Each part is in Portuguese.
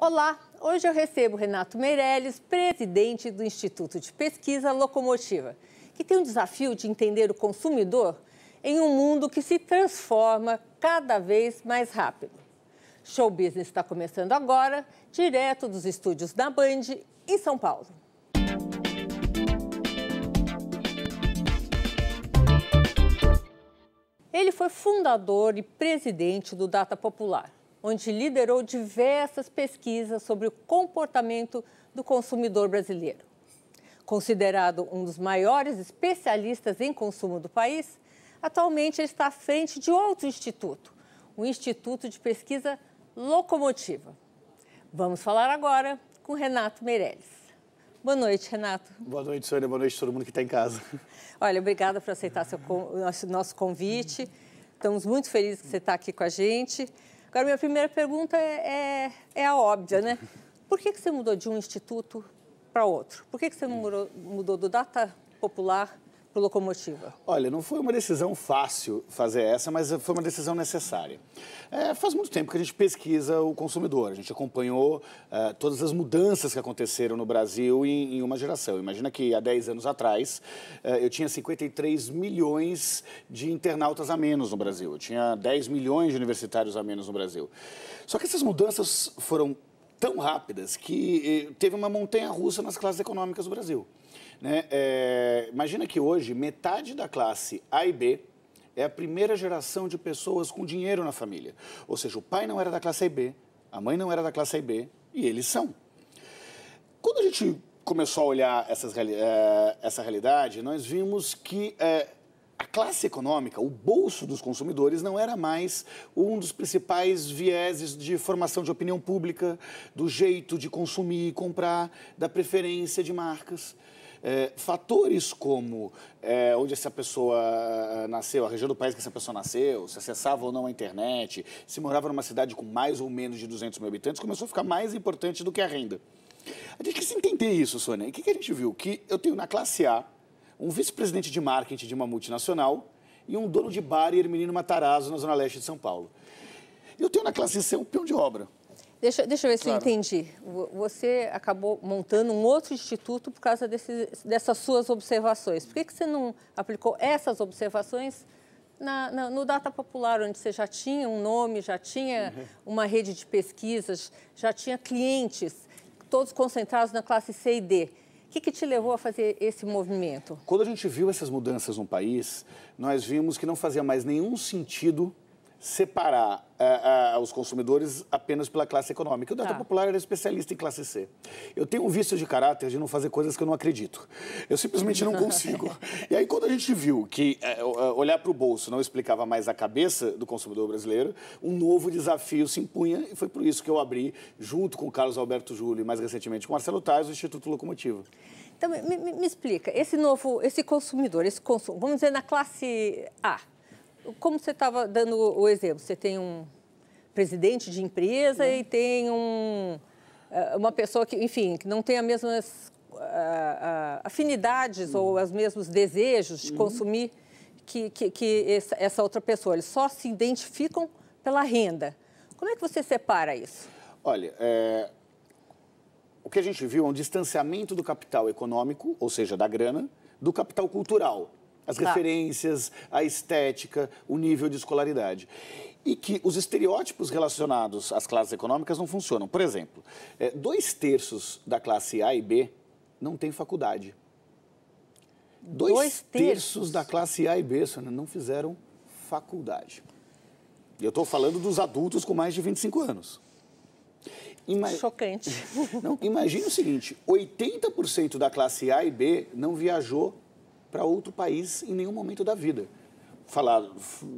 Olá, hoje eu recebo Renato Meirelles, presidente do Instituto de Pesquisa Locomotiva, que tem o desafio de entender o consumidor em um mundo que se transforma cada vez mais rápido. Show Business está começando agora, direto dos estúdios da Band, em São Paulo. Ele foi fundador e presidente do Data Popular onde liderou diversas pesquisas sobre o comportamento do consumidor brasileiro. Considerado um dos maiores especialistas em consumo do país, atualmente ele está à frente de outro instituto, o Instituto de Pesquisa Locomotiva. Vamos falar agora com Renato Meirelles. Boa noite, Renato. Boa noite, Sônia. Boa noite a todo mundo que está em casa. Olha, obrigada por aceitar seu, nosso, nosso convite. Estamos muito felizes que você está aqui com a gente. Agora, minha primeira pergunta é, é, é a óbvia, né? Por que, que você mudou de um instituto para outro? Por que, que você mudou, mudou do Data Popular para o Locomotiva? Olha, não foi uma decisão fácil fazer essa, mas foi uma decisão necessária. É, faz muito tempo que a gente pesquisa o consumidor, a gente acompanhou é, todas as mudanças que aconteceram no Brasil em, em uma geração. Imagina que há 10 anos atrás é, eu tinha 53 milhões de internautas a menos no Brasil, eu tinha 10 milhões de universitários a menos no Brasil. Só que essas mudanças foram tão rápidas que eh, teve uma montanha russa nas classes econômicas do Brasil. Né? É, imagina que hoje metade da classe A e B é a primeira geração de pessoas com dinheiro na família. Ou seja, o pai não era da classe A e B, a mãe não era da classe A e B, e eles são. Quando a gente começou a olhar essas, é, essa realidade, nós vimos que é, a classe econômica, o bolso dos consumidores, não era mais um dos principais vieses de formação de opinião pública, do jeito de consumir e comprar, da preferência de marcas é, fatores como é, onde essa pessoa é, nasceu, a região do país que essa pessoa nasceu, se acessava ou não a internet, se morava numa cidade com mais ou menos de 200 mil habitantes, começou a ficar mais importante do que a renda. A gente quis entender isso, Sônia. E o que, que a gente viu? Que eu tenho na classe A um vice-presidente de marketing de uma multinacional e um dono de bar e menino Matarazzo, na zona leste de São Paulo. Eu tenho na classe C um peão de obra Deixa, deixa eu ver claro. se eu entendi. Você acabou montando um outro instituto por causa desse, dessas suas observações. Por que, que você não aplicou essas observações na, na, no Data Popular, onde você já tinha um nome, já tinha uhum. uma rede de pesquisas, já tinha clientes, todos concentrados na classe C e D? O que, que, te levou a fazer esse movimento? Quando a gente viu essas mudanças no país, nós vimos que não fazia mais nenhum sentido separar eh, eh, os consumidores apenas pela classe econômica. O Data tá. Popular era é especialista em classe C. Eu tenho um vício de caráter de não fazer coisas que eu não acredito. Eu simplesmente não consigo. e aí, quando a gente viu que eh, olhar para o bolso não explicava mais a cabeça do consumidor brasileiro, um novo desafio se impunha e foi por isso que eu abri, junto com o Carlos Alberto Júlio e mais recentemente com o Marcelo Tais, o Instituto Locomotiva. Então, me, me, me explica, esse novo, esse consumidor, esse consumo, vamos dizer na classe A, como você estava dando o exemplo, você tem um presidente de empresa e tem um, eh, uma pessoa que, enfim, que não tem as mesmas uh, afinidades uhum. ou os mesmos desejos de uhum. consumir que, que, que, essa outra pessoa. Eles só se identificam pela renda. Como é que você separa isso? Olha, é... o que a gente viu é um distanciamento do capital econômico, ou seja, da grana, do capital cultural, as tá. referências, a estética, o nível de escolaridade. E que os estereótipos relacionados às classes econômicas não funcionam. Por exemplo, é, dois terços da classe A e B não tem faculdade. Dois, dois terços. terços da classe A e B, Sônia, não fizeram faculdade. E eu estou falando dos adultos com mais de 25 anos. Ima... Chocante. Não, imagine o seguinte: 80% da classe A e B não viajou para outro país em nenhum momento da vida. Falar,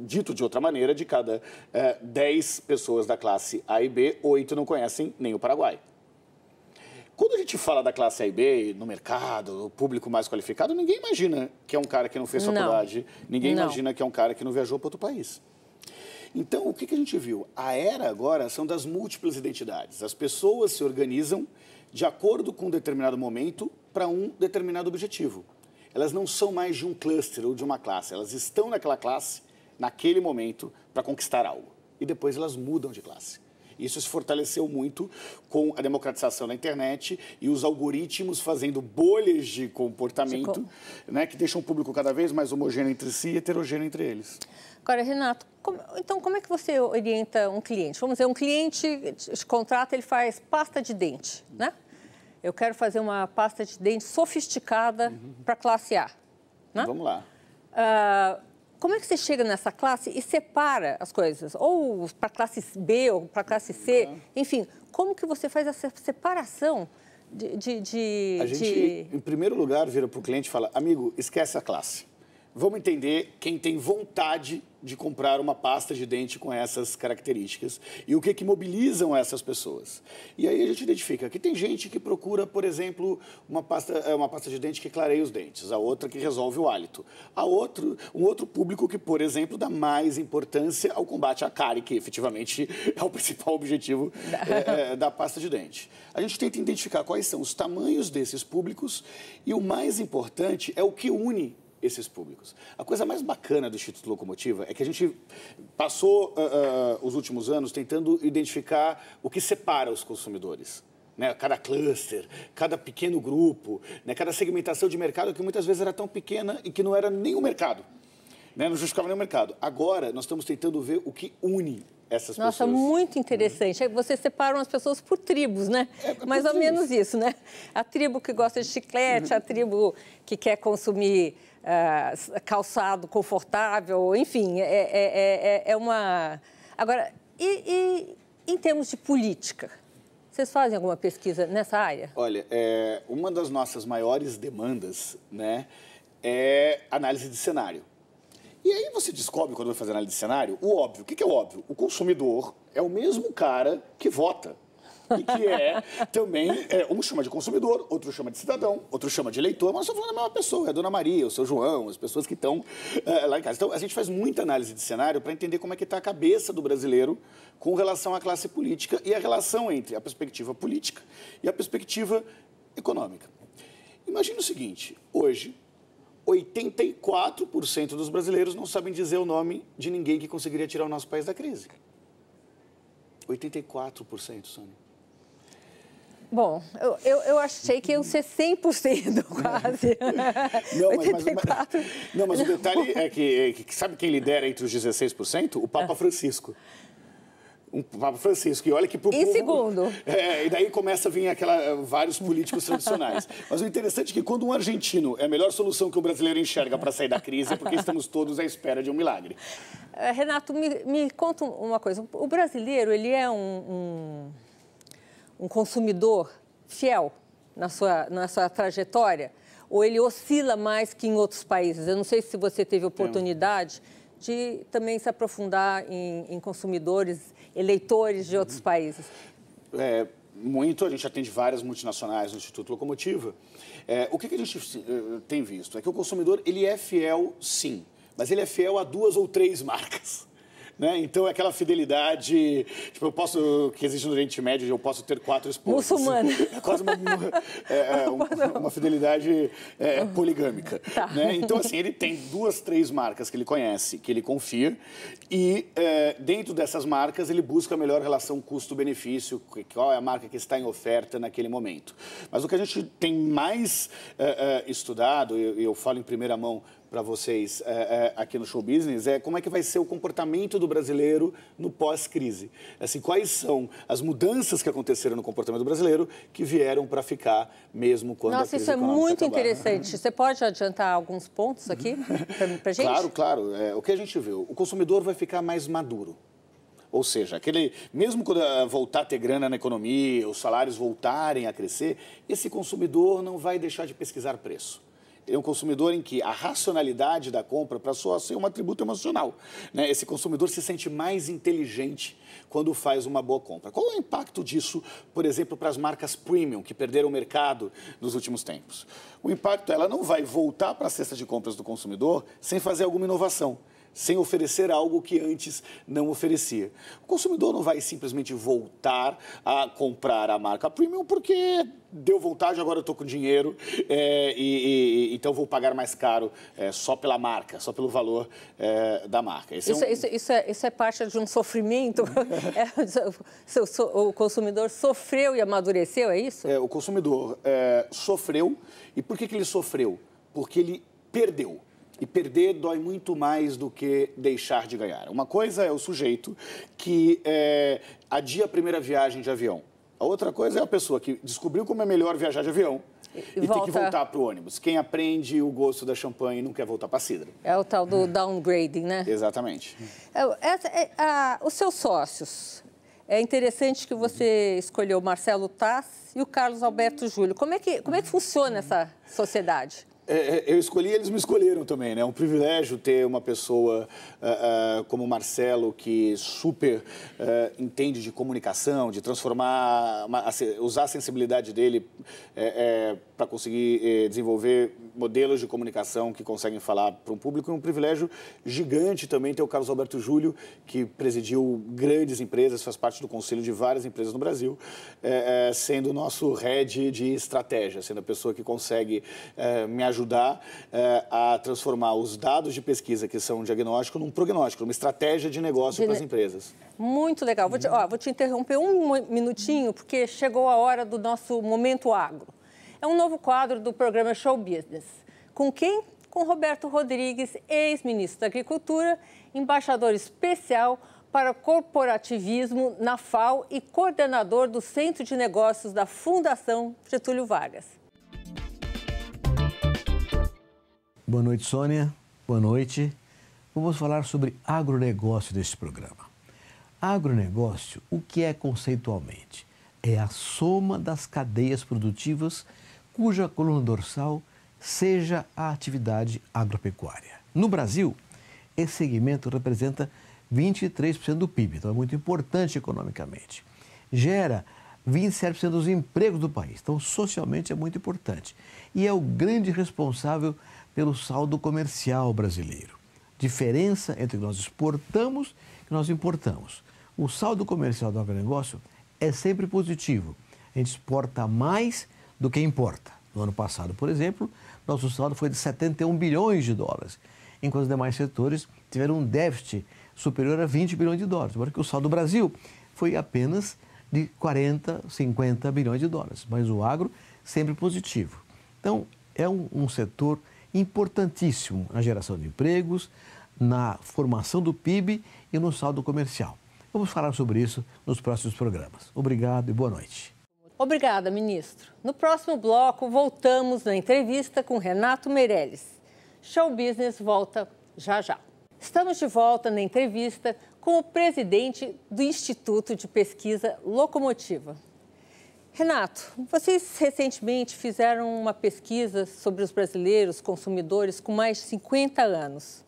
dito de outra maneira, de cada é, 10 pessoas da classe A e B, 8 não conhecem nem o Paraguai. Quando a gente fala da classe A e B no mercado, o público mais qualificado, ninguém imagina que é um cara que não fez faculdade, não. ninguém não. imagina que é um cara que não viajou para outro país. Então, o que, que a gente viu? A era agora são das múltiplas identidades. As pessoas se organizam de acordo com um determinado momento para um determinado objetivo elas não são mais de um cluster ou de uma classe, elas estão naquela classe, naquele momento, para conquistar algo. E depois elas mudam de classe. Isso se fortaleceu muito com a democratização da internet e os algoritmos fazendo bolhas de comportamento, de com... né, que deixam o público cada vez mais homogêneo entre si e heterogêneo entre eles. Agora, Renato, como, então como é que você orienta um cliente? Vamos dizer, um cliente te contrata, ele faz pasta de dente, né? eu quero fazer uma pasta de dente sofisticada uhum. para classe A. Né? Vamos lá. Uh, como é que você chega nessa classe e separa as coisas? Ou para classe B ou para classe C? Uhum. Enfim, como que você faz essa separação de... de, de a gente, de... em primeiro lugar, vira para o cliente e fala, amigo, esquece a classe. Vamos entender quem tem vontade de comprar uma pasta de dente com essas características e o que, que mobilizam essas pessoas. E aí a gente identifica que tem gente que procura, por exemplo, uma pasta, é, uma pasta de dente que clareia os dentes, a outra que resolve o hálito, a outro, um outro público que, por exemplo, dá mais importância ao combate à cárie, que efetivamente é o principal objetivo é, é, da pasta de dente. A gente tenta identificar quais são os tamanhos desses públicos e o mais importante é o que une esses públicos. A coisa mais bacana do Instituto Locomotiva é que a gente passou uh, uh, os últimos anos tentando identificar o que separa os consumidores. Né, cada cluster, cada pequeno grupo, né, cada segmentação de mercado que muitas vezes era tão pequena e que não era nem o mercado. Né, não justificava nem o mercado. Agora, nós estamos tentando ver o que une essas Nossa, pessoas. Nossa, muito interessante. Uhum. Vocês separam as pessoas por tribos, né? É, Mais tribos. ou menos isso, né? A tribo que gosta de chiclete, uhum. a tribo que quer consumir ah, calçado confortável, enfim, é é, é, é, é uma. Agora, e, e em termos de política? Vocês fazem alguma pesquisa nessa área? Olha, é, uma das nossas maiores demandas né, é análise de cenário. E aí você descobre, quando vai fazer análise de cenário, o óbvio. O que é o óbvio? O consumidor é o mesmo cara que vota. e que é também, é, um chama de consumidor, outro chama de cidadão, outro chama de eleitor, mas nós falando da mesma pessoa, é a Dona Maria, o seu João, as pessoas que estão é, lá em casa. Então, a gente faz muita análise de cenário para entender como é que está a cabeça do brasileiro com relação à classe política e a relação entre a perspectiva política e a perspectiva econômica. Imagina o seguinte, hoje, 84% dos brasileiros não sabem dizer o nome de ninguém que conseguiria tirar o nosso país da crise. 84%, Sônia. Bom, eu, eu, eu, achei que iam ser 100% quase. Não, 84. Mas, mas, não, mas o detalhe é, é que, que, sabe quem lidera entre os 16%? O Papa é. Francisco. Um Papa Francisco. E olha que pro e segundo. É, e daí começa a vir aquela, vários políticos tradicionais. Mas o interessante é que quando um argentino é a melhor solução que o brasileiro enxerga para sair da crise, é porque estamos todos à espera de um milagre. É, Renato, me, me conta uma coisa. O brasileiro, ele é um... um um consumidor fiel na sua, na sua trajetória? Ou ele oscila mais que em outros países? Eu não sei se você teve oportunidade de também se aprofundar em, em consumidores, eleitores de outros países. É, muito, a gente atende várias multinacionais no Instituto Locomotiva. É, o que, que a gente eh, tem visto? É que o consumidor, ele é fiel, sim, mas ele é fiel a duas ou três marcas. Né? Então, é aquela fidelidade, tipo, eu posso, que existe no Oriente Médio, eu posso ter quatro esposas. Muçulmana. É quase uma, é, é uma, uma fidelidade é, é, poligâmica. Tá. Né? Então, assim, ele tem duas, três marcas que ele conhece, que ele confia, e é, dentro dessas marcas ele busca a melhor relação custo-benefício, qual é a marca que está em oferta naquele momento. Mas o que a gente tem mais é, estudado, e eu, eu falo em primeira mão para vocês é, é, aqui no Show Business é como é que vai ser o comportamento do brasileiro no pós-crise. Assim, quais são as mudanças que aconteceram no comportamento do brasileiro que vieram para ficar mesmo quando Nossa, a crise isso é muito acabar. interessante. Você pode adiantar alguns pontos aqui para gente? Claro, claro. É, o que a gente viu? O consumidor vai ficar mais maduro. Ou seja, aquele, mesmo quando ah, voltar a ter grana na economia, os salários voltarem a crescer, esse consumidor não vai deixar de pesquisar preço é um consumidor em que a racionalidade da compra passou a ser um atributo emocional. Né? Esse consumidor se sente mais inteligente quando faz uma boa compra. Qual é o impacto disso, por exemplo, para as marcas premium que perderam o mercado nos últimos tempos? O impacto, ela não vai voltar para a cesta de compras do consumidor sem fazer alguma inovação sem oferecer algo que antes não oferecia. O consumidor não vai simplesmente voltar a comprar a marca premium porque deu vontade, agora eu estou com dinheiro é, e, e, então vou pagar mais caro é, só pela marca, só pelo valor é, da marca. É isso, um... isso, isso, é, isso é parte de um sofrimento? É, o consumidor sofreu e amadureceu, é isso? É, o consumidor sofreu. E por que, que ele sofreu? Porque ele perdeu. E perder dói muito mais do que deixar de ganhar. Uma coisa é o sujeito que é, adia a primeira viagem de avião. A outra coisa é a pessoa que descobriu como é melhor viajar de avião e, e tem que voltar para o ônibus. Quem aprende o gosto da champanhe não quer voltar para a cidra. É o tal do downgrading, né? Exatamente. É, é, a, os seus sócios, é interessante que você escolheu o Marcelo Tass e o Carlos Alberto Júlio. Como é que, como é que funciona essa sociedade? É, é, eu escolhi, eles me escolheram também, né? É um privilégio ter uma pessoa uh, uh, como o Marcelo, que super uh, entende de comunicação, de transformar, uma, usar a sensibilidade dele para conseguir desenvolver modelos de comunicação que conseguem falar para um público. E é um privilégio gigante também ter o Carlos Alberto Júlio, que presidiu grandes empresas, faz parte do conselho de várias empresas no Brasil, é, é, sendo o nosso head de estratégia, sendo a pessoa que consegue é, me ajudar é, a transformar os dados de pesquisa, que são um diagnóstico, num prognóstico, numa estratégia de negócio de... para as empresas. Muito legal. Vou te, ó, vou te interromper um minutinho, porque chegou a hora do nosso momento agro. É um novo quadro do programa Show Business. Com quem? Com Roberto Rodrigues, ex-ministro da Agricultura, embaixador especial para corporativismo na FAO e coordenador do Centro de Negócios da Fundação Getúlio Vargas. Boa noite, Sônia. Boa noite. Vamos falar sobre agronegócio deste programa. Agronegócio, o que é conceitualmente? É a soma das cadeias produtivas cuja coluna dorsal seja a atividade agropecuária. No Brasil, esse segmento representa 23% do PIB, então é muito importante economicamente. Gera 27% dos empregos do país, então socialmente é muito importante. E é o grande responsável pelo saldo comercial brasileiro. Diferença entre o que nós exportamos e o que nós importamos. O saldo comercial do agronegócio é sempre positivo. A gente exporta mais do que importa. No ano passado, por exemplo, nosso saldo foi de 71 bilhões de dólares, enquanto os demais setores tiveram um déficit superior a 20 bilhões de dólares, embora que o saldo do Brasil foi apenas de 40, 50 bilhões de dólares, mas o agro sempre positivo. Então, é um, um setor importantíssimo na geração de empregos, na formação do PIB e no saldo comercial. Vamos falar sobre isso nos próximos programas. Obrigado e boa noite. Obrigada, ministro. No próximo bloco, voltamos na entrevista com Renato Meirelles. Show Business volta já já. Estamos de volta na entrevista com o presidente do Instituto de Pesquisa Locomotiva. Renato, vocês recentemente fizeram uma pesquisa sobre os brasileiros consumidores com mais de 50 anos.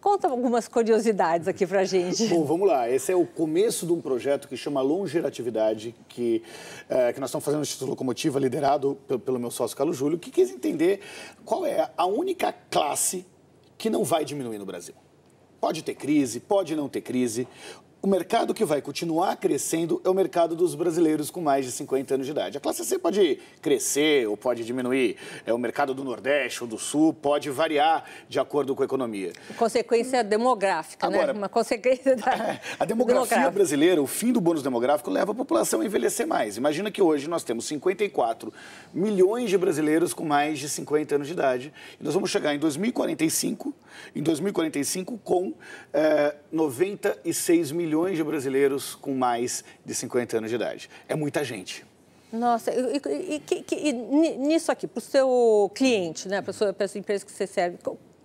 Conta algumas curiosidades aqui pra gente. Bom, vamos lá. Esse é o começo de um projeto que chama Longeratividade, que, é, que nós estamos fazendo no Instituto Locomotiva, liderado pelo, pelo meu sócio Carlos Júlio, que quis entender qual é a única classe que não vai diminuir no Brasil. Pode ter crise, pode não ter crise. O mercado que vai continuar crescendo é o mercado dos brasileiros com mais de 50 anos de idade. A classe C pode crescer ou pode diminuir. É o mercado do Nordeste ou do Sul pode variar de acordo com a economia. Consequência demográfica, né? Agora, né? Uma consequência da... É, a demografia brasileira, o fim do bônus demográfico leva a população a envelhecer mais. Imagina que hoje nós temos 54 milhões de brasileiros com mais de 50 anos de idade e nós vamos chegar em 2045, em 2045 com é, 96 milhões milhões de brasileiros com mais de 50 anos de idade. É muita gente. Nossa, e, e, e, e nisso aqui, para o seu cliente, né, para a, para empresa que você serve,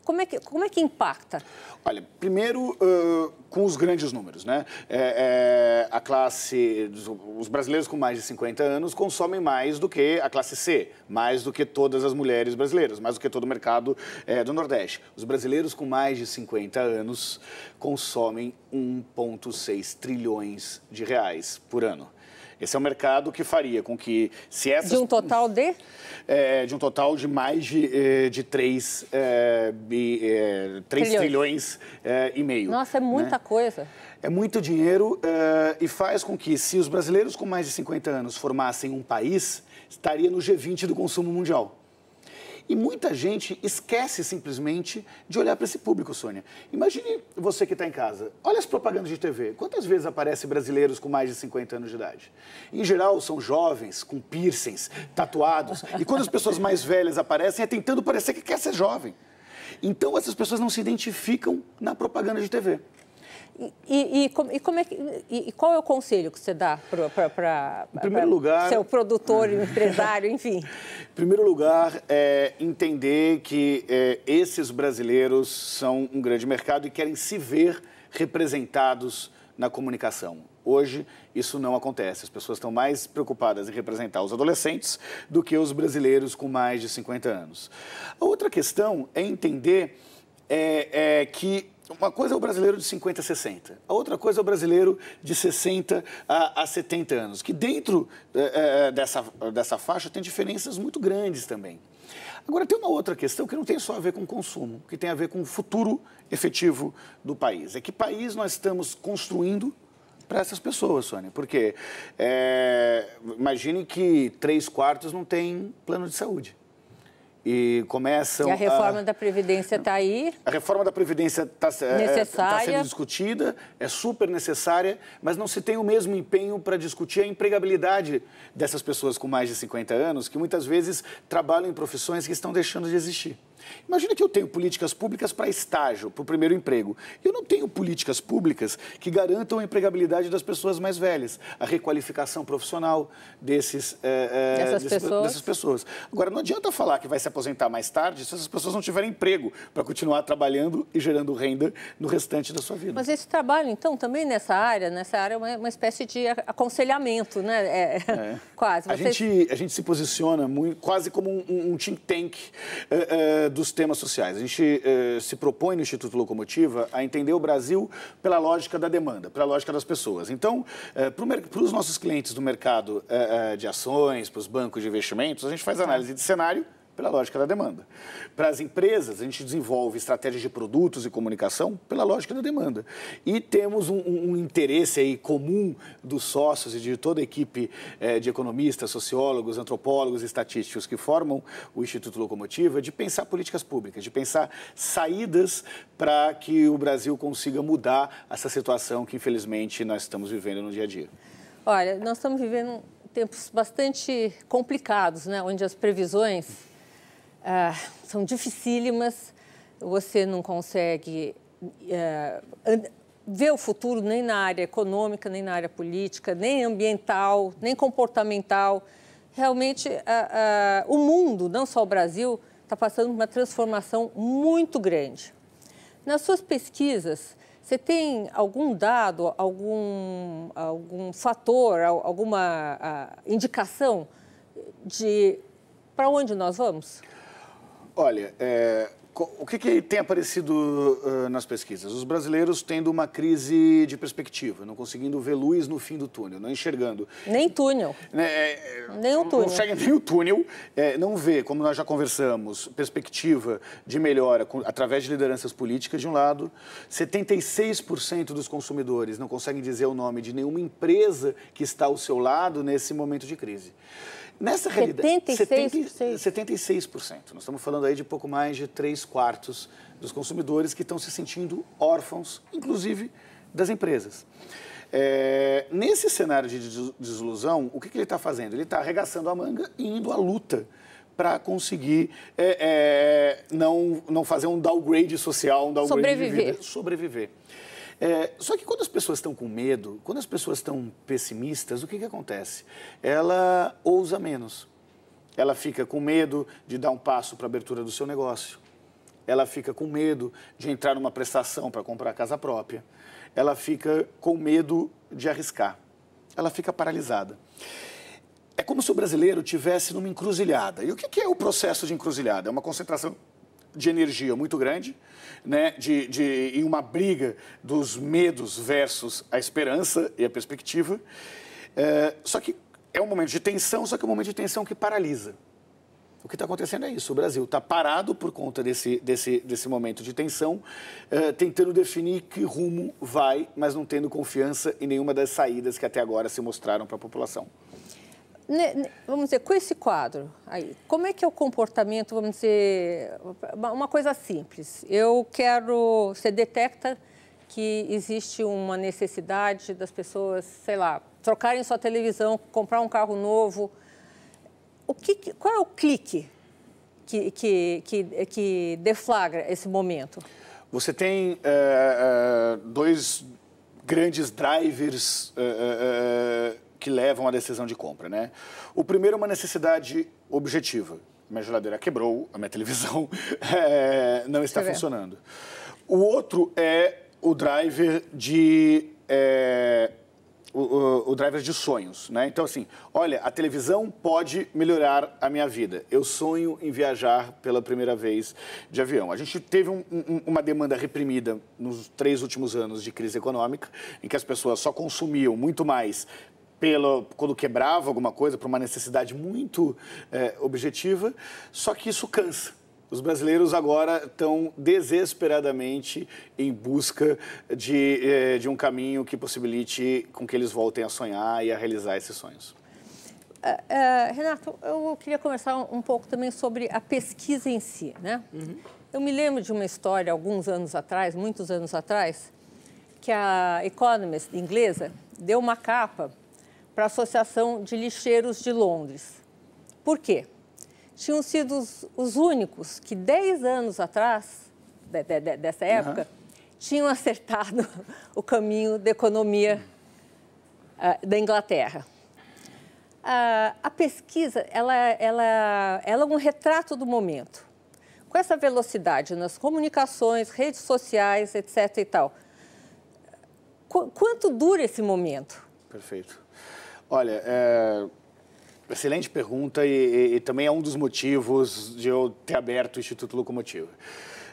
como é que, como é que impacta? Olha, primeiro uh, com os grandes números, né? É, é, a classe, os brasileiros com mais de 50 anos consomem mais do que a classe C, mais do que todas as mulheres brasileiras, mais do que todo o mercado é, do Nordeste. Os brasileiros com mais de 50 anos consomem 1,6 trilhões de reais por ano. Esse é o mercado que faria com que, se essas... De um total de? É, de um total de mais de, eh, de 3, é, eh, bi, é, eh, 3 trilhões, e meio. Nossa, é né? muita né? coisa. É muito dinheiro e faz com que, se os brasileiros com mais de 50 anos formassem um país, estaria no G20 do consumo mundial. E muita gente esquece simplesmente de olhar para esse público, Sônia. Imagine você que está em casa. Olha as propagandas de TV. Quantas vezes aparecem brasileiros com mais de 50 anos de idade? Em geral, são jovens, com piercings, tatuados. E quando as pessoas mais velhas aparecem, é tentando parecer que quer ser jovem. Então, essas pessoas não se identificam na propaganda de TV. E, e, e, como é que, e, qual é o conselho que você dá para o seu produtor, empresário, enfim? Em primeiro lugar, é entender que é, esses brasileiros são um grande mercado e querem se ver representados na comunicação. Hoje, isso não acontece. As pessoas estão mais preocupadas em representar os adolescentes do que os brasileiros com mais de 50 anos. A outra questão é entender é, é que uma coisa é o brasileiro de 50 a 60, a outra coisa é o brasileiro de 60 a, a 70 anos, que dentro é, dessa, dessa faixa tem diferenças muito grandes também. Agora, tem uma outra questão que não tem só a ver com consumo, que tem a ver com o futuro efetivo do país. É que país nós estamos construindo para essas pessoas, Sônia? Porque é, imagine que três quartos não tem plano de saúde e começam. E a reforma a... da Previdência está aí. A reforma da Previdência está tá, é, é, tá sendo discutida, é super necessária, mas não se tem o mesmo empenho para discutir a empregabilidade dessas pessoas com mais de 50 anos, que muitas vezes trabalham em profissões que estão deixando de existir. Imagina que eu tenho políticas públicas para estágio, para o primeiro emprego. Eu não tenho políticas públicas que garantam a empregabilidade das pessoas mais velhas, a requalificação profissional desses, é, é, dessas, pessoas. dessas pessoas. Agora, não adianta falar que vai se aposentar mais tarde se essas pessoas não tiverem emprego para continuar trabalhando e gerando renda no restante da sua vida. Mas esse trabalho, então, também nessa área, nessa área é uma, uma espécie de aconselhamento, né? É, é. é. Quase. A, gente, a gente se posiciona muito, quase como um, um think tank eh, dos temas sociais. A gente eh, se propõe no Instituto Locomotiva a entender o Brasil pela lógica da demanda, pela lógica das pessoas. Então, eh, para os nossos clientes do mercado eh, de ações, para os bancos de investimentos, a gente faz análise de cenário pela lógica da demanda. Para as empresas, a gente desenvolve estratégias de produtos e comunicação pela lógica da demanda. E temos um, um interesse aí comum dos sócios e de toda a equipe eh, de economistas, sociólogos, antropólogos e estatísticos que formam o Instituto Locomotiva de pensar políticas públicas, de pensar saídas para que o Brasil consiga mudar essa situação que, infelizmente, nós estamos vivendo no dia a dia. Olha, nós estamos vivendo tempos bastante complicados, né? onde as previsões ah, são dificílimas, você não consegue ah, ver o futuro nem na área econômica, nem na área política, nem ambiental, nem comportamental. Realmente, ah, ah o mundo, não só o Brasil, está passando por uma transformação muito grande. Nas suas pesquisas, você tem algum dado, algum, algum fator, alguma ah, indicação de para onde nós vamos? Olha, é, o que, que, tem aparecido uh, nas pesquisas? Os brasileiros tendo uma crise de perspectiva, não conseguindo ver luz no fim do túnel, não enxergando. Nem túnel. Né, é, nem o túnel. Não enxerga nem o túnel, é, não vê, como nós já conversamos, perspectiva de melhora com, através de lideranças políticas, de um lado. 76% dos consumidores não conseguem dizer o nome de nenhuma empresa que está ao seu lado nesse momento de crise. Nessa realidade, 76%. 76%. Nós estamos falando aí de pouco mais de três quartos dos consumidores que estão se sentindo órfãos, inclusive das empresas. É, nesse cenário de desilusão, o que, que ele está fazendo? Ele está arregaçando a manga e indo à luta para conseguir é, é, não, não fazer um downgrade social, um downgrade sobreviver. de vida, sobreviver. É, só que quando as pessoas estão com medo, quando as pessoas estão pessimistas, o que, que acontece? Ela ousa menos. Ela fica com medo de dar um passo para a abertura do seu negócio. Ela fica com medo de entrar numa prestação para comprar casa própria. Ela fica com medo de arriscar. Ela fica paralisada. É como se o brasileiro tivesse numa encruzilhada. E o que é o processo de encruzilhada? É uma concentração de energia muito grande, né, de, de, em uma briga dos medos versus a esperança e a perspectiva. É, só que é um momento de tensão, só que é um momento de tensão que paralisa. O que está acontecendo é isso. O Brasil está parado por conta desse, desse, desse momento de tensão, é, tentando definir que rumo vai, mas não tendo confiança em nenhuma das saídas que até agora se mostraram para a população. Né, né, vamos dizer, com esse quadro aí, como é que é o comportamento, vamos dizer, uma coisa simples. Eu quero, você detecta que existe uma necessidade das pessoas, sei lá, trocarem sua televisão, comprar um carro novo. O que, qual é o clique que, que, que, que deflagra esse momento? Você tem é, dois grandes drivers é, que levam à decisão de compra, né? O primeiro é uma necessidade objetiva. Minha geladeira quebrou, a minha televisão é, não está funcionando. O outro é o driver de... É, o, o, o, driver de sonhos, né? Então, assim, olha, a televisão pode melhorar a minha vida. Eu sonho em viajar pela primeira vez de avião. A gente teve um, um, uma demanda reprimida nos três últimos anos de crise econômica, em que as pessoas só consumiam muito mais pelo, quando quebrava alguma coisa, por uma necessidade muito é, objetiva, só que isso cansa. Os brasileiros agora estão desesperadamente em busca de, é, de um caminho que possibilite com que eles voltem a sonhar e a realizar esses sonhos. Uh, uh, Renato, eu queria conversar um, pouco também sobre a pesquisa em si, né? Uhum. Eu me lembro de uma história alguns anos atrás, muitos anos atrás, que a Economist inglesa deu uma capa para a Associação de Lixeiros de Londres. Por quê? Tinham sido os, os únicos que, 10 anos atrás, de, de, dessa época, uhum. tinham acertado o caminho da economia uh, da Inglaterra. Uh, a pesquisa ela, ela, ela é um retrato do momento. Com essa velocidade nas comunicações, redes sociais, etc. e tal, qu quanto dura esse momento? Perfeito. Olha, é... excelente pergunta e, e, e, também é um dos motivos de eu ter aberto o Instituto Locomotiva.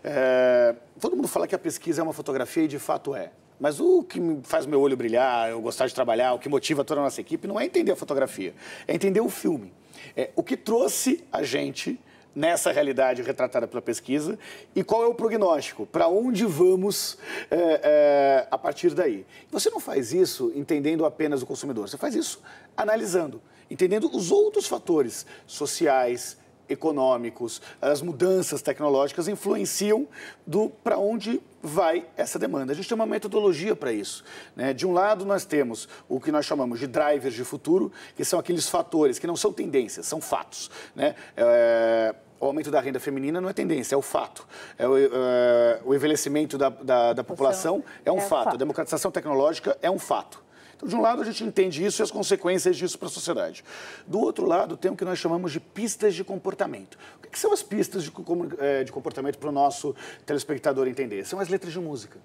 É... Todo mundo fala que a pesquisa é uma fotografia e de fato é. Mas o que faz meu olho brilhar, eu gostar de trabalhar, o que motiva toda a nossa equipe não é entender a fotografia, é entender o filme. É, o que trouxe a gente nessa realidade retratada pela pesquisa e qual é o prognóstico, para onde vamos é, é, a partir daí. Você não faz isso entendendo apenas o consumidor, você faz isso analisando, entendendo os outros fatores sociais, econômicos, as mudanças tecnológicas influenciam do para onde vai essa demanda. A gente tem uma metodologia para isso. Né? De um lado, nós temos o que nós chamamos de drivers de futuro, que são aqueles fatores que não são tendências, são fatos. Né? É o aumento da renda feminina não é tendência, é o fato. É o, é, o envelhecimento da, da, da população é, é um fato. fato. A democratização tecnológica é um fato. Então, de um lado, a gente entende isso e as consequências disso para a sociedade. Do outro lado, tem o que nós chamamos de pistas de comportamento. O que são as pistas de eh, comportamento para o nosso telespectador entender? São as letras de música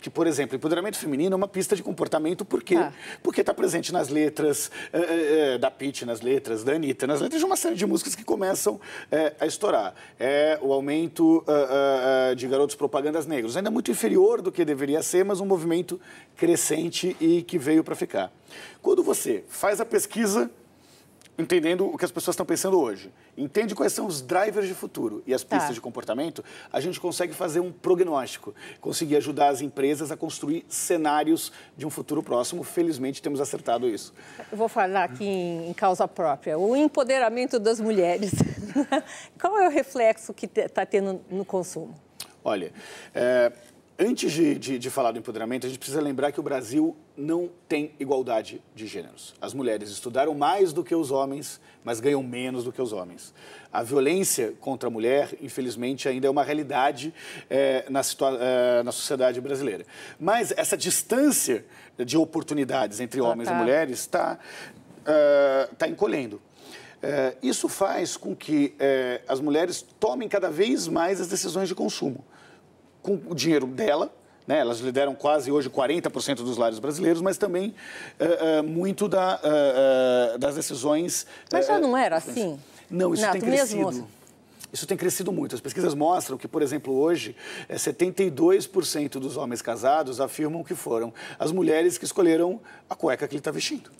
que, por exemplo, empoderamento feminino é uma pista de comportamento, por quê? Ah. Porque está presente nas letras é, é, da Pitt, nas letras da Anitta, nas letras de uma série de músicas que começam é, a estourar. É o aumento ah, ah, ah, de garotos propagandas negros, ainda muito inferior do que deveria ser, mas um movimento crescente e que veio para ficar. Quando você faz a pesquisa entendendo o que as pessoas estão pensando hoje, entende quais são os drivers de futuro e as tá. pistas tá. de comportamento, a gente consegue fazer um prognóstico, conseguir ajudar as empresas a construir cenários de um futuro próximo. Felizmente, temos acertado isso. Eu vou falar aqui em, em causa própria. O empoderamento das mulheres. Qual é o reflexo que está tendo no consumo? Olha, é Antes de, de, de, falar do empoderamento, a gente precisa lembrar que o Brasil não tem igualdade de gêneros. As mulheres estudaram mais do que os homens, mas ganham menos do que os homens. A violência contra a mulher, infelizmente, ainda é uma realidade é, na, é, na, sociedade brasileira. Mas essa distância de oportunidades entre ah, homens ah, tá. e mulheres está uh, eh, tá encolhendo. É, isso faz com que é, as mulheres tomem cada vez mais as decisões de consumo com o dinheiro dela, né, elas lideram quase hoje 40% dos lares brasileiros, mas também uh, uh, muito da, uh, das decisões. Mas já não era assim? Não, isso não, tem crescido. Mesmo... Isso tem crescido muito. As pesquisas mostram que, por exemplo, hoje, 72% dos homens casados afirmam que foram as mulheres que escolheram a cueca que ele está vestindo.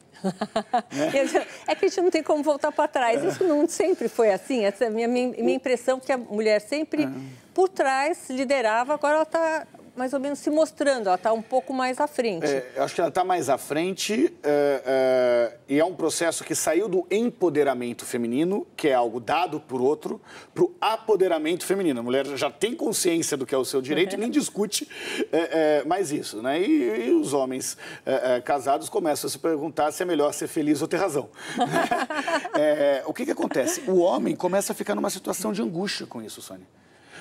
né? É que a gente não tem como voltar para trás. É. Isso não sempre foi assim. Essa é a minha, minha, minha impressão que a mulher sempre. É por trás liderava, agora ela está mais ou menos se mostrando, ela está um pouco mais à frente. É, eu acho que ela está mais à frente é, é, e é um processo que saiu do empoderamento feminino, que é algo dado por outro, para o apoderamento feminino. A mulher já tem consciência do que é o seu direito uhum. e nem discute é, é, mais isso. Né? E, e os homens é, casados começam a se perguntar se é melhor ser feliz ou ter razão. Né? o que, que acontece? O homem começa a ficar numa situação de angústia com isso, Sônia.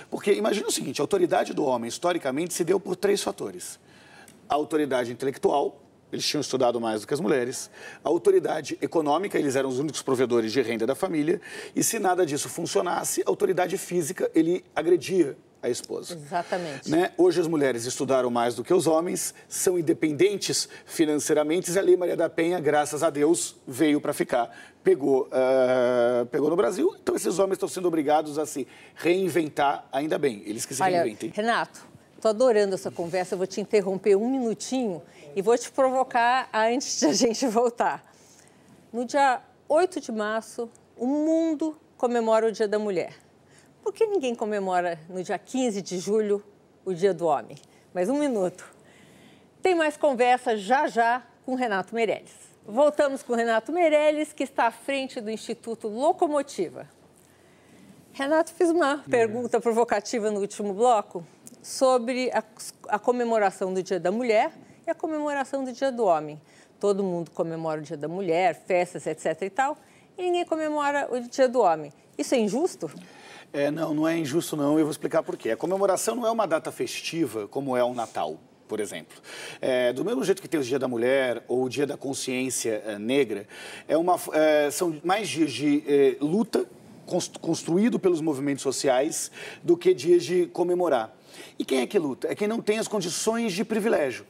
Porque imagina o seguinte: a autoridade do homem, historicamente, se deu por três fatores: a autoridade intelectual, eles tinham estudado mais do que as mulheres. A autoridade econômica, eles eram os únicos provedores de renda da família. E se nada disso funcionasse, a autoridade física, ele agredia a esposa. Exatamente. Né? Hoje as mulheres estudaram mais do que os homens, são independentes financeiramente e a Lei Maria da Penha, graças a Deus, veio para ficar. Pegou, uh, pegou no Brasil, então esses homens estão sendo obrigados a se reinventar, ainda bem, eles que se Olha, reinventem. Renato, estou adorando essa conversa, eu vou te interromper um minutinho e vou te provocar antes de a gente voltar. No dia 8 de março, o mundo comemora o Dia da Mulher. Por que ninguém comemora no dia 15 de julho o Dia do Homem? Mais um minuto. Tem mais conversa já já com Renato Meirelles. Voltamos com Renato Meirelles, que está à frente do Instituto Locomotiva. Renato, fiz uma pergunta provocativa no último bloco sobre a, a comemoração do Dia da Mulher e a comemoração do Dia do Homem. Todo mundo comemora o Dia da Mulher, festas, etc. e tal, e ninguém comemora o Dia do Homem. Isso é injusto? É, não, não é injusto não, eu vou explicar por quê. A comemoração não é uma data festiva como é o Natal por exemplo. É, do mesmo jeito que tem o Dia da Mulher ou o Dia da Consciência é, Negra, é uma, é, são mais dias de é, luta construído pelos movimentos sociais do que dias de comemorar. E quem é que luta? É quem não tem as condições de privilégio.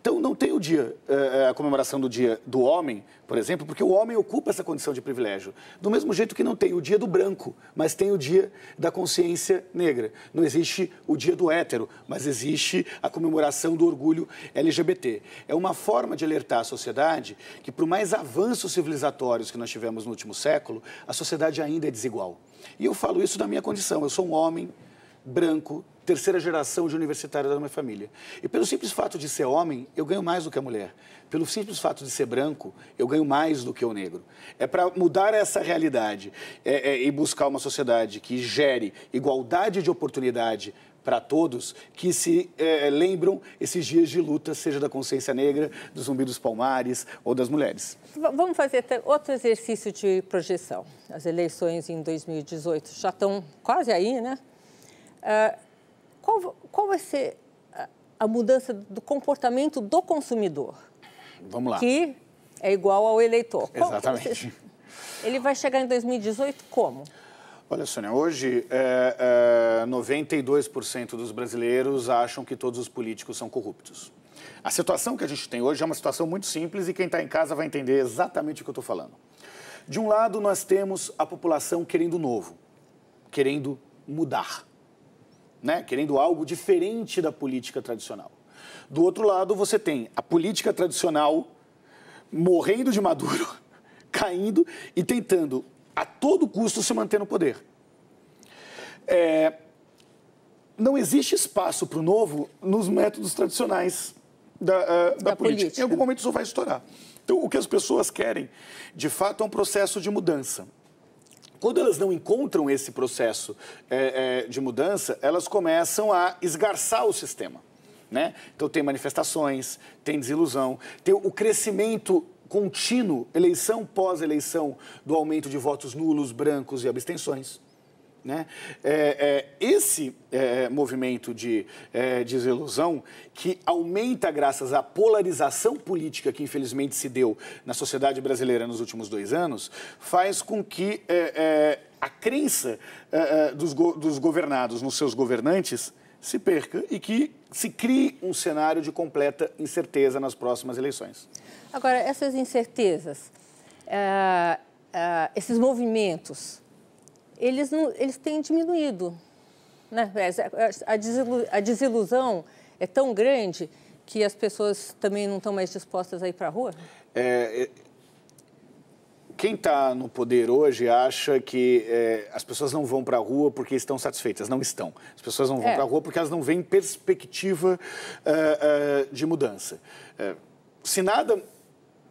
Então, não tem o dia, eh, eh, a comemoração do Dia do Homem, por exemplo, porque o homem ocupa essa condição de privilégio. Do mesmo jeito que não tem o Dia do Branco, mas tem o Dia da Consciência Negra. Não existe o Dia do Hétero, mas existe a comemoração do orgulho LGBT. É uma forma de alertar a sociedade que, por mais avanços civilizatórios que nós tivemos no último século, a sociedade ainda é desigual. E eu falo isso da minha condição. Eu sou um homem branco, terceira geração de universitário da minha família. E pelo simples fato de ser homem, eu ganho mais do que a mulher. Pelo simples fato de ser branco, eu ganho mais do que o negro. É para mudar essa realidade é, é, e buscar uma sociedade que gere igualdade de oportunidade para todos que se é, é, lembram esses dias de luta, seja da consciência negra, do zumbi dos palmares ou das mulheres. Vamos fazer outro exercício de projeção. As eleições em 2018 já estão quase aí, né? Uh qual, qual vai ser a, a mudança do comportamento do consumidor? Vamos lá. Que é igual ao eleitor. Exatamente. Ele vai chegar em 2018 como? Olha, Sônia, hoje é, é, 92% dos brasileiros acham que todos os políticos são corruptos. A situação que a gente tem hoje é uma situação muito simples e quem está em casa vai entender exatamente o que eu estou falando. De um lado, nós temos a população querendo novo, querendo mudar né? querendo algo diferente da política tradicional. Do outro lado, você tem a política tradicional morrendo de Maduro, caindo e tentando a todo custo se manter no poder. É... não existe espaço para o novo nos métodos tradicionais da, uh, da, da política. política. Em algum momento isso vai estourar. Então, o que as pessoas querem, de fato, é um processo de mudança. Quando elas não encontram esse processo é, é, de mudança, elas começam a esgarçar o sistema. Né? Então, tem manifestações, tem desilusão, tem o crescimento contínuo, eleição pós eleição, do aumento de votos nulos, brancos e abstenções. Né? É, é, esse é, movimento de é, desilusão, que aumenta graças à polarização política que infelizmente se deu na sociedade brasileira nos últimos dois anos, faz com que é, é, a crença dos, go dos governados nos seus governantes se perca e que se crie um cenário de completa incerteza nas próximas eleições. Agora, essas incertezas, esses movimentos eles, não, eles têm diminuído. Né? É, é, é, a desilusão é tão grande que as pessoas também não estão mais dispostas a ir para a rua? É, quem está no poder hoje acha que é, as pessoas não vão para a rua porque estão satisfeitas. Não estão. As pessoas não vão é. para a rua porque elas não veem perspectiva uh, uh, de mudança. se nada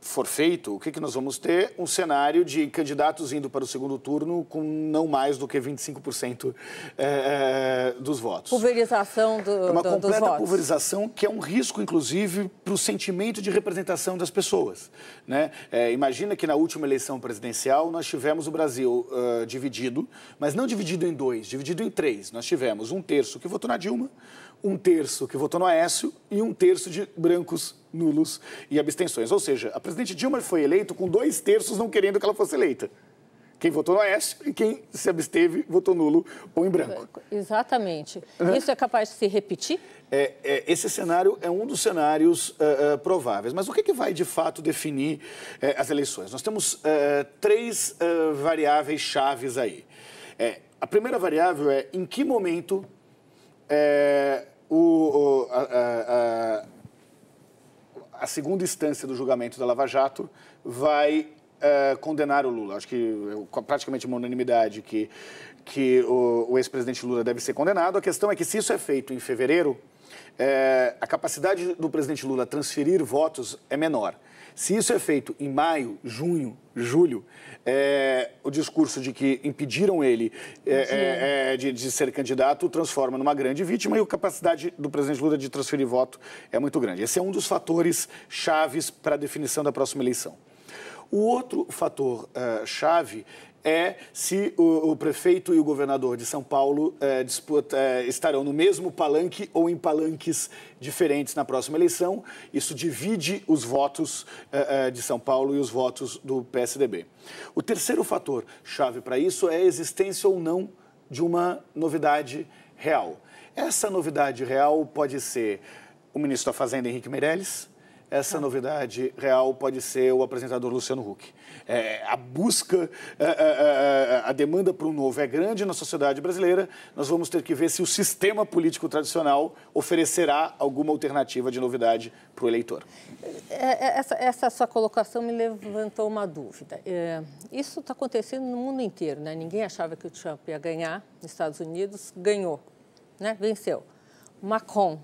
for feito, o que, que nós vamos ter? Um cenário de candidatos indo para o segundo turno com não mais do que 25% é, eh, eh, dos votos. Pulverização do, é uma do, completa dos pulverização que é um risco, inclusive, para o sentimento de representação das pessoas. Né? É, imagina que na última eleição presidencial nós tivemos o Brasil uh, dividido, mas não dividido em dois, dividido em três. Nós tivemos um terço que votou na Dilma, um terço que votou no Aécio e um terço de brancos, nulos e abstenções. Ou seja, a presidente Dilma foi eleita com dois terços não querendo que ela fosse eleita. Quem votou no Aécio e quem se absteve votou nulo ou em branco. Exatamente. Uhum. Isso é capaz de se repetir? É, é, esse cenário é um dos cenários uh, uh, prováveis. Mas o que, que, vai de fato definir uh, as eleições? Nós temos três variáveis chaves aí. É, a primeira variável é em que momento é, o, o, a, a, a, segunda instância do julgamento da Lava Jato vai é, condenar o Lula. Acho que é praticamente uma unanimidade que, que o, o ex-presidente Lula deve ser condenado. A questão é que se isso é feito em fevereiro, é, a capacidade do presidente Lula transferir votos é menor. Se isso é feito em maio, junho, julho, é, o discurso de que impediram ele é, é, é, de, de, ser candidato transforma numa grande vítima e a capacidade do presidente Lula de transferir voto é muito grande. Esse é um dos fatores chaves para a definição da próxima eleição. O outro fator uh, chave é se o, o, prefeito e o governador de São Paulo é, disputa, é, estarão no mesmo palanque ou em palanques diferentes na próxima eleição. Isso divide os votos é, é de São Paulo e os votos do PSDB. O terceiro fator chave para isso é a existência ou não de uma novidade real. Essa novidade real pode ser o ministro da Fazenda, Henrique Meirelles, essa tá. novidade real pode ser o apresentador Luciano Huck. É, a busca, a, é, a, é, é, a demanda para um novo é grande na sociedade brasileira. Nós vamos ter que ver se o sistema político tradicional oferecerá alguma alternativa de novidade para o eleitor. Essa, essa, sua colocação me levantou uma dúvida. É, isso está acontecendo no mundo inteiro, né? Ninguém achava que o Trump ia ganhar nos Estados Unidos, ganhou, né? Venceu. Macron,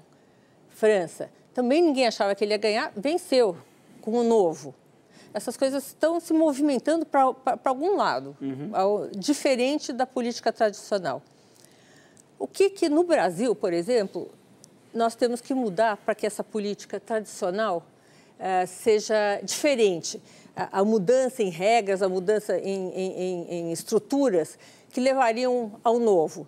França também ninguém achava que ele ia ganhar, venceu com o novo. Essas coisas estão se movimentando para algum lado, uhum. ao, diferente da política tradicional. O que, que no Brasil, por exemplo, nós temos que mudar para que essa política tradicional eh, seja diferente? A, a, mudança em regras, a mudança em, em, em estruturas que levariam ao novo.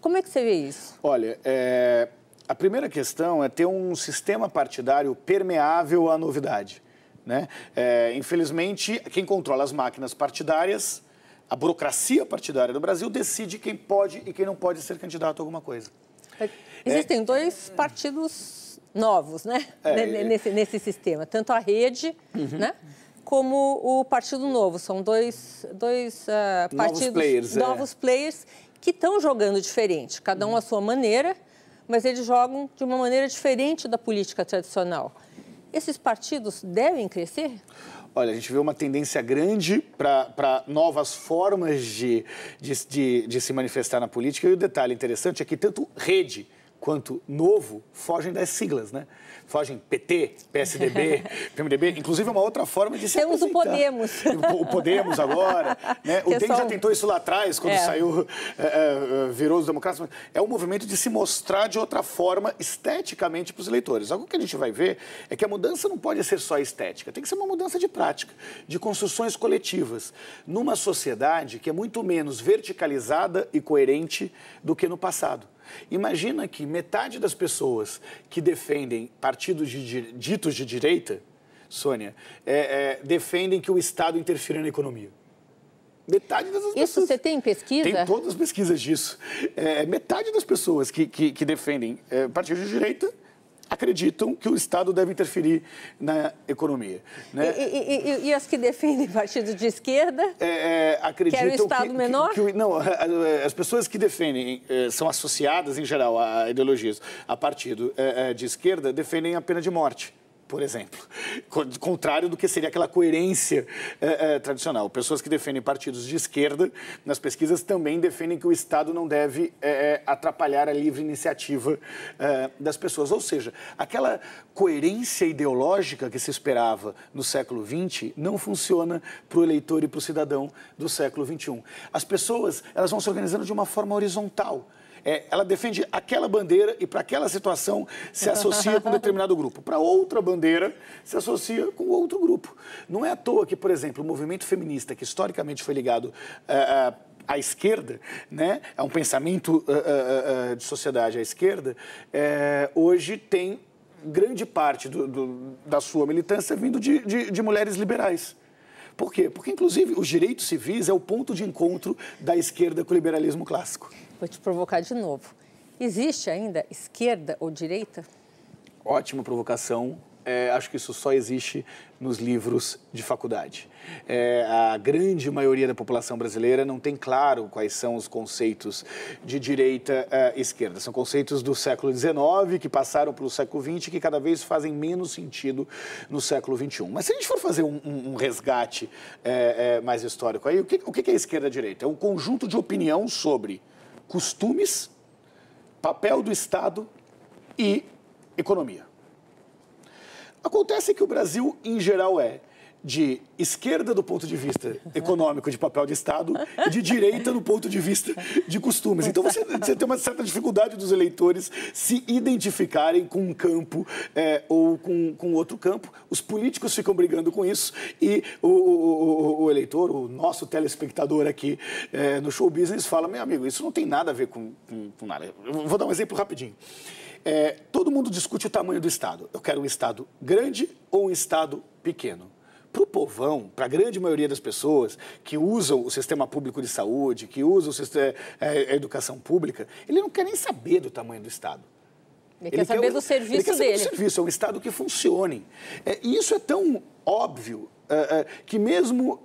Como é que você vê isso? Olha, é, a primeira questão é ter um sistema partidário permeável à novidade. Né? É, infelizmente, quem controla as máquinas partidárias, a burocracia partidária do Brasil, decide quem pode e quem não pode ser candidato a alguma coisa. É, existem é... dois partidos novos né? É... Nesse, nesse, sistema, tanto a rede uhum. né? como o Partido Novo. São dois, dois uh, partidos novos players, é. novos players que estão jogando diferente, cada um uhum. à sua maneira mas eles jogam de uma maneira diferente da política tradicional. Esses partidos devem crescer? Olha, a gente vê uma tendência grande para novas formas de, de, de, de se manifestar na política. E o detalhe interessante é que tanto rede quanto novo fogem das siglas, né? Fogem PT, PSDB, PMDB. Inclusive é uma outra forma de se Temos o Podemos. O Podemos agora. Né? O é DEM já tentou isso lá atrás, quando é. saiu, é, é virou os democratas. É um movimento de se mostrar de outra forma esteticamente para os eleitores. Algo que a gente vai ver é que a mudança não pode ser só estética, tem que ser uma mudança de prática, de construções coletivas, numa sociedade que é muito menos verticalizada e coerente do que no passado. Imagina que metade das pessoas que defendem partidos de, ditos de direita, Sônia, é, é, defendem que o Estado interfira na economia. Metade das Isso pessoas. você tem pesquisa? Tem todas as pesquisas disso. É, metade das pessoas que, que, que defendem é, partidos de direita acreditam que o Estado deve interferir na economia. Né? E, e, e, e, as que defendem partidos de esquerda? É, é, acreditam querem o Estado que, menor? Que, que, não, as pessoas que defendem, é, são associadas em geral a ideologias, a partido é, é, de esquerda, defendem a pena de morte por exemplo. Contrário do que seria aquela coerência é, é, tradicional. Pessoas que defendem partidos de esquerda nas pesquisas também defendem que o Estado não deve é, é atrapalhar a livre iniciativa é, das pessoas. Ou seja, aquela coerência ideológica que se esperava no século XX não funciona para o eleitor e para o cidadão do século XXI. As pessoas elas vão se organizando de uma forma horizontal é, ela defende aquela bandeira e para aquela situação se associa com determinado grupo. Para outra bandeira se associa com outro grupo. Não é à toa que, por exemplo, o movimento feminista, que historicamente foi ligado Uh, uh, à esquerda, né, a um pensamento uh, de sociedade à esquerda, hoje tem grande parte do, do, da sua militância vindo de, de, de mulheres liberais. Por quê? Porque, inclusive, os direitos civis é o ponto de encontro da esquerda com o liberalismo clássico. Vou te provocar de novo. Existe ainda esquerda ou direita? Ótima provocação. É, acho que isso só existe nos livros de faculdade. É, a grande maioria da população brasileira não tem claro quais são os conceitos de direita é, e uh, esquerda. São conceitos do século XIX que passaram pelo século XX e que cada vez fazem menos sentido no século XXI. Mas se a gente for fazer um, um, um resgate é, é mais histórico aí, o que, o que é esquerda e direita? É um conjunto de opinião sobre costumes, papel do Estado e economia. Acontece que o Brasil, em geral, é de esquerda do ponto de vista econômico, de papel de Estado, e de direita do ponto de vista de costumes. Então você, você tem uma certa dificuldade dos eleitores se identificarem com um campo é, ou com, com outro campo. Os políticos ficam brigando com isso e o, o, o eleitor, o nosso telespectador aqui é, no show business fala, meu amigo, isso não tem nada a ver com, com, com nada. Eu vou dar um exemplo rapidinho. É, todo mundo discute o tamanho do Estado. Eu quero um Estado grande ou um Estado pequeno? para o povão, para a grande maioria das pessoas que usam o sistema público de saúde, que usam sistema, é, é, a educação pública, ele não quer nem saber do tamanho do Estado. Ele, ele quer saber quer, do serviço ele quer saber dele. Do serviço, é um Estado que funcione. É, e isso é tão óbvio é, é que mesmo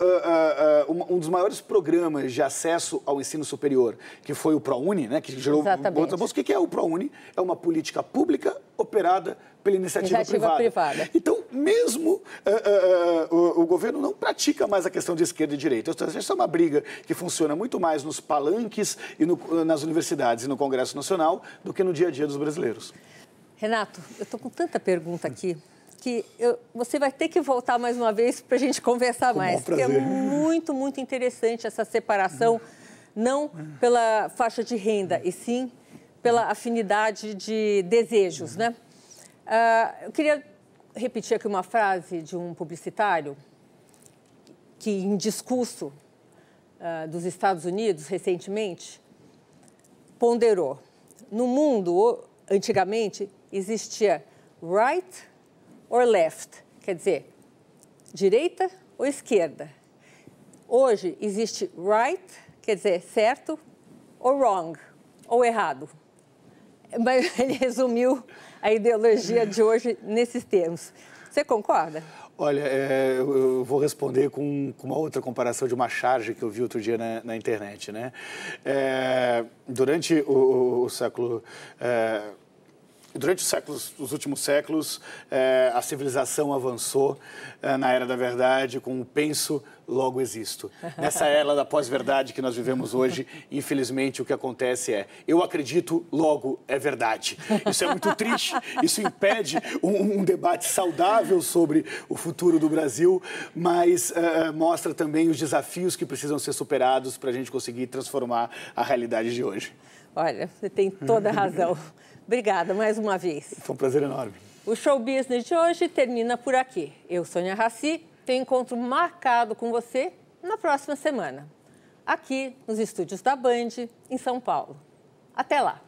um dos maiores programas de acesso ao ensino superior, que foi o ProUni, né, que gerou outra bolsa, o que é o ProUni? É uma política pública operada pela iniciativa, iniciativa privada. privada. Então, mesmo uh, uh, uh, o, o, governo não pratica mais a questão de esquerda e direita. Então, essa é uma briga que funciona muito mais nos palanques e no, nas universidades e no Congresso Nacional do que no dia a dia dos brasileiros. Renato, eu estou com tanta pergunta aqui que eu, você vai ter que voltar mais uma vez para a gente conversar com mais. Porque é muito, muito interessante essa separação, não pela faixa de renda, e sim pela afinidade de desejos, né? Ah, eu queria repetir aqui uma frase de um publicitário que, em discurso uh, dos Estados Unidos recentemente, ponderou: no mundo, antigamente, existia right or left, quer dizer, direita ou esquerda. Hoje existe right, quer dizer, certo, ou wrong, ou errado. Mas ele resumiu a ideologia de hoje nesses termos. Você concorda? Olha, é, eu vou responder com, com, uma outra comparação de uma charge que eu vi outro dia na, na internet, né? É, durante o, o, o século... É, durante os, séculos, os últimos séculos, é, a civilização avançou é, na era da verdade com o penso, logo existo. Nessa era da pós-verdade que nós vivemos hoje, infelizmente, o que acontece é eu acredito, logo é verdade. Isso é muito triste, isso impede um, um debate saudável sobre o futuro do Brasil, mas é, mostra também os desafios que precisam ser superados para a gente conseguir transformar a realidade de hoje. Olha, você tem toda a razão. Obrigada mais uma vez. Foi um prazer enorme. O Show Business de hoje termina por aqui. Eu, Sônia Raci, tenho encontro marcado com você na próxima semana, aqui nos estúdios da Band, em São Paulo. Até lá!